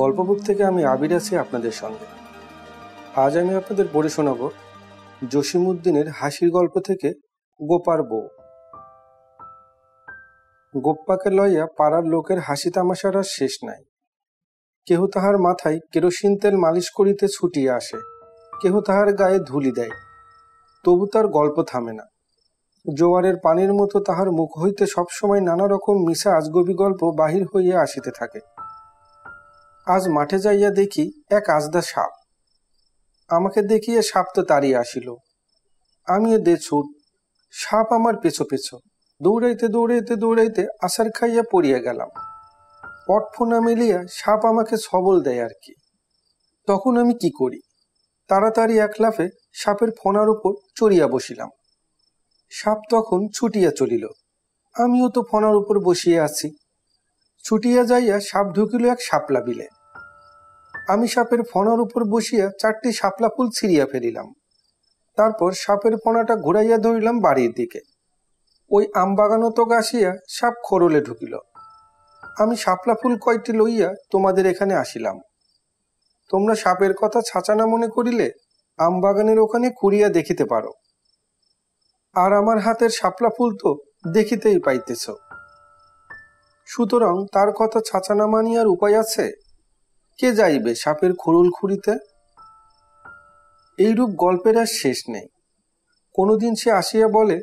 গল্পবুক থেকে আমি আবির আছি আপনাদের সঙ্গে আজ আমি আপনাদের পড়ে শোনাব জসিমুদ্দিনের হাসির গল্প থেকে গোপার বউ গোপ্পাকে লইয়া পাড়ার লোকের হাসি তামাশার আর শেষ নাই কেহ তাহার মাথায় কেরোসিন তেল মালিশ করিতে ছুটিয়া আসে কেহ তাহার গায়ে ধুলি দেয় তবু তার গল্প থামে না জোয়ারের পানির মতো তাহার মুখ হইতে সবসময় নানা রকম মিশা আজগবি গল্প বাহির হইয়া আসিতে থাকে আজ মাঠে যাইয়া দেখি এক আজদা সাপ আমাকে দেখিয়ে সাপ তো তাড়িয়ে আসিল আমিও এ দেছুট সাপ আমার পেছো পেছো দৌড়াইতে দৌড়াইতে দৌড়াইতে আশার খাইয়া পড়িয়া গেলাম পটফোনা মেলিয়া সাপ আমাকে সবল দেয় আর কি তখন আমি কি করি তাড়াতাড়ি এক লাফে সাপের ফোনার উপর চড়িয়া বসিলাম সাপ তখন ছুটিয়া চলিল আমিও তো ফনার উপর বসিয়া আছি ছুটিয়া যাইয়া সাপ ঢুকিল এক সাপলা বিলে আমি সাপের ফনার উপর বসিয়া চারটি সাপলা ফুল ছিঁড়িয়া ফেলিলাম তারপর সাপের ফোনাটা ঘুরাইয়া ধরিলাম বাড়ির দিকে ওই তো গাছিয়া সাপ খরলে ঢুকিল আমি সাপলা ফুল কয়টি লইয়া তোমাদের এখানে আসিলাম তোমরা সাপের কথা ছাচানা মনে করিলে আমবাগানের ওখানে কুড়িয়া দেখিতে পারো আর আমার হাতের শাপলা ফুল তো দেখিতেই পাইতেছ সুতরাং তার কথা না মানিয়ার উপায় আছে কে যাইবে সাপের খুরুল খুঁড়িতে এইরূপ গল্পের আর শেষ নেই কোনোদিন সে আসিয়া বলে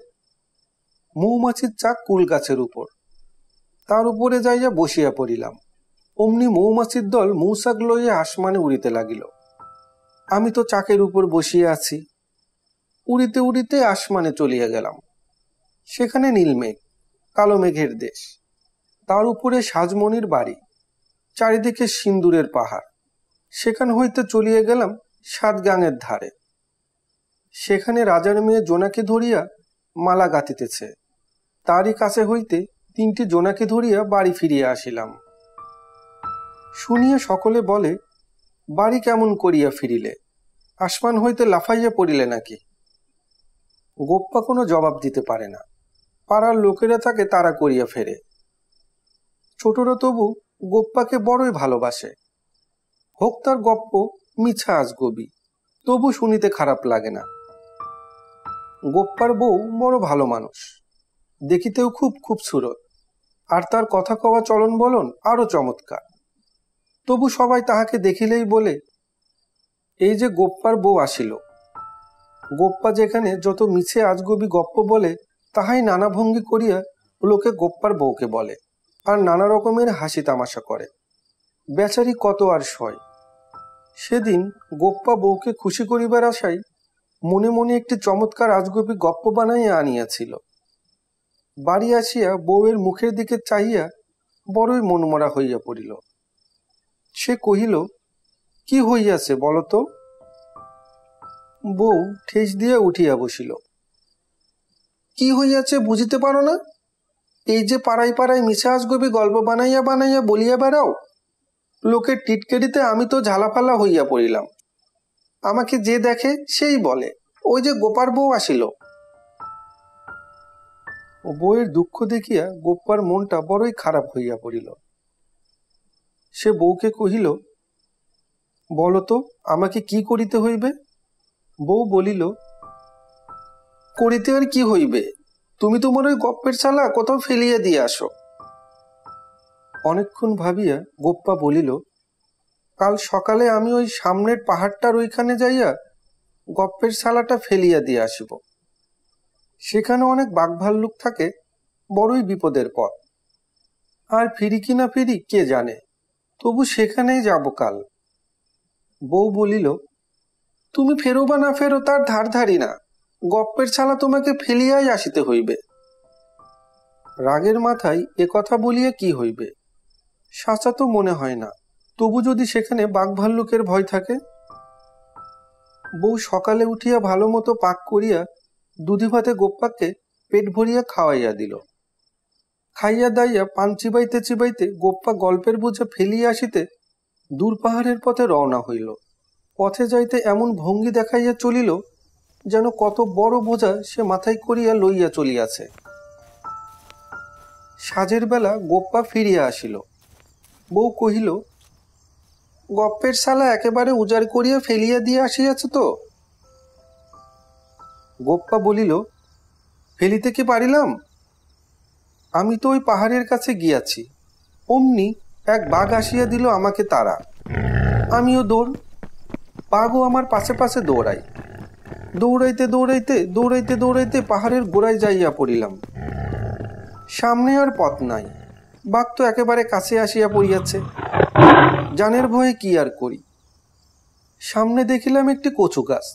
মৌমাছির চাক কুল গাছের উপর তার উপরে যাইয়া বসিয়া পড়িলাম অমনি মৌমাছির দল মৌসাক লইয়া আসমানে উড়িতে লাগিল আমি তো চাকের উপর বসিয়া আছি উড়িতে উড়িতে আসমানে চলিয়া গেলাম সেখানে নীলমেঘ কালো মেঘের দেশ তার উপরে সাজমনির বাড়ি চারিদিকে সিন্দুরের পাহাড় সেখান হইতে চলিয়া গেলাম সাতগাঙের ধারে সেখানে রাজার মেয়ে জোনাকে ধরিয়া মালা গাঁথিতেছে তারই কাছে হইতে তিনটি জোনাকে ধরিয়া বাড়ি ফিরিয়া আসিলাম শুনিয়া সকলে বলে বাড়ি কেমন করিয়া ফিরিলে আসমান হইতে লাফাইয়া পড়িলে নাকি গোপ্পা কোনো জবাব দিতে পারে না পাড়ার লোকেরা তাকে তারা করিয়া ফেরে ছোটরা তবু গোপ্পাকে বড়ই ভালোবাসে হোক তার গপ্প মিছা আজগবি তবু শুনিতে খারাপ লাগে না গোপ্পার বউ বড় ভালো মানুষ দেখিতেও খুব খুব সুরত আর তার কথা কওয়া চলন বলন আরো চমৎকার তবু সবাই তাহাকে দেখিলেই বলে এই যে গোপ্পার বউ আসিল গোপ্পা যেখানে যত মিছে আজগবি গপ্প বলে তাহাই নানা ভঙ্গি করিয়া লোকে গোপ্পার বউকে বলে আর নানা রকমের হাসি তামাশা করে বেচারি কত আর সয় সেদিন গোপ্পা বউকে খুশি করিবার আশায় মনে মনে একটি চমৎকার আজগবি গপ্প বানাইয়া আনিয়াছিল বাড়ি আসিয়া বউয়ের মুখের দিকে চাহিয়া বড়ই মনমরা হইয়া পড়িল সে কহিল কি হইয়াছে বলতো বউ ঠেস দিয়ে উঠিয়া বসিল কি হইয়াছে বুঝিতে পারো না এই যে পাড়ায় পাড়ায় মিশে আসগবি গল্প বানাইয়া বানাইয়া বলিয়া বেড়াও লোকের টিটকেটিতে আমি তো ঝালাফালা হইয়া পড়িলাম আমাকে যে দেখে সেই বলে ওই যে গোপার বউ আসিল বউয়ের দুঃখ দেখিয়া গোপার মনটা বড়ই খারাপ হইয়া পড়িল সে বউকে কহিল বলতো আমাকে কি করিতে হইবে বউ বলিল করিতে আর কি হইবে তুমি তোমার ওই গপ্পের চালা কোথাও ফেলিয়া দিয়ে আসো অনেকক্ষণ ভাবিয়া গোপ্পা বলিল কাল সকালে আমি ওই সামনের পাহাড়টার ওইখানে যাইয়া গপ্পের শালাটা ফেলিয়া দিয়ে আসিব সেখানে অনেক বাঘভাল্লুক থাকে বড়ই বিপদের পথ আর ফিরি কি না ফিরি কে জানে তবু সেখানেই যাব কাল বউ বলিল তুমি ফেরো বা না ফেরো তার ধার ধারি না গপ্পের ছালা তোমাকে ফেলিয়াই আসিতে হইবে রাগের মাথায় এ কথা বলিয়া কি হইবে সাঁচা তো মনে হয় না তবু যদি সেখানে বাঘভাল্লুকের ভয় থাকে বউ সকালে উঠিয়া ভালো মতো পাক করিয়া দুধি ভাতে গোপ্পাকে পেট ভরিয়া খাওয়াইয়া দিল খাইয়া দাইয়া পান চিবাইতে চিবাইতে গোপ্পা গল্পের বুঝে ফেলিয়া আসিতে দূর পাহাড়ের পথে রওনা হইল পথে যাইতে এমন ভঙ্গি দেখাইয়া চলিল যেন কত বড় বোঝা সে মাথায় করিয়া লইয়া চলিয়াছে সাজের বেলা গোপ্পা ফিরিয়া আসিল বউ কহিল গপ্পের শালা একেবারে উজাড় করিয়া ফেলিয়া দিয়ে আসিয়াছে তো গোপ্পা বলিল ফেলিতে কি পারিলাম আমি তো ওই পাহাড়ের কাছে গিয়াছি অমনি এক বাঘ আসিয়া দিল আমাকে তারা আমিও দৌড় বাঘও আমার পাশে পাশে দৌড়াই দৌড়াইতে দৌড়াইতে দৌড়াইতে দৌড়াইতে পাহাড়ের গোড়ায় যাইয়া পড়িলাম সামনে আর পথ নাই বাঘ তো একেবারে কাছে আসিয়া পড়িয়াছে জানের ভয়ে কি আর করি সামনে দেখিলাম একটি কচু গাছ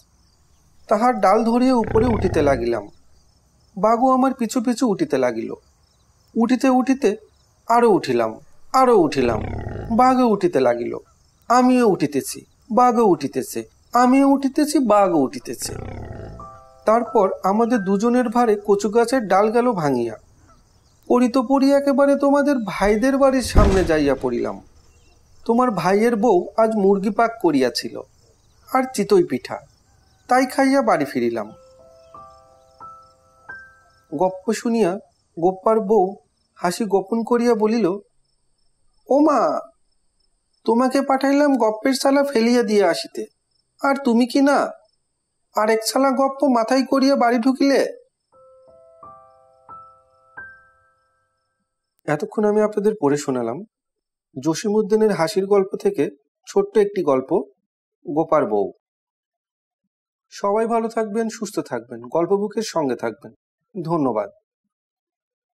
তাহার ডাল ধরিয়া উপরে উঠিতে লাগিলাম বাঘও আমার পিছু পিছু উঠিতে লাগিল উঠিতে উঠিতে আরও উঠিলাম আরও উঠিলাম বাঘও উঠিতে লাগিল আমিও উঠিতেছি বাঘও উঠিতেছে আমিও উঠিতেছি বাঘও উঠিতেছে তারপর আমাদের দুজনের ভারে কচু গাছের ডাল গেল ভাঙিয়া পড়িত পড়ি একেবারে তোমাদের ভাইদের বাড়ির সামনে যাইয়া পড়িলাম তোমার ভাইয়ের বউ আজ মুরগি পাক করিয়াছিল আর চিতই পিঠা তাই খাইয়া বাড়ি ফিরিলাম গপ্প শুনিয়া গোপ্পার বউ হাসি গোপন করিয়া বলিল ও মা তোমাকে পাঠাইলাম গপ্পের সালা ফেলিয়া দিয়ে আসিতে আর তুমি কি না আর এক সালা গপ্প মাথায় করিয়া বাড়ি ঢুকিলে এতক্ষণ আমি আপনাদের পড়ে শোনালাম জসিমুদ্দিনের হাসির গল্প থেকে ছোট্ট একটি গল্প গোপার বউ সবাই ভালো থাকবেন সুস্থ থাকবেন গল্পবুকের সঙ্গে থাকবেন ধন্যবাদ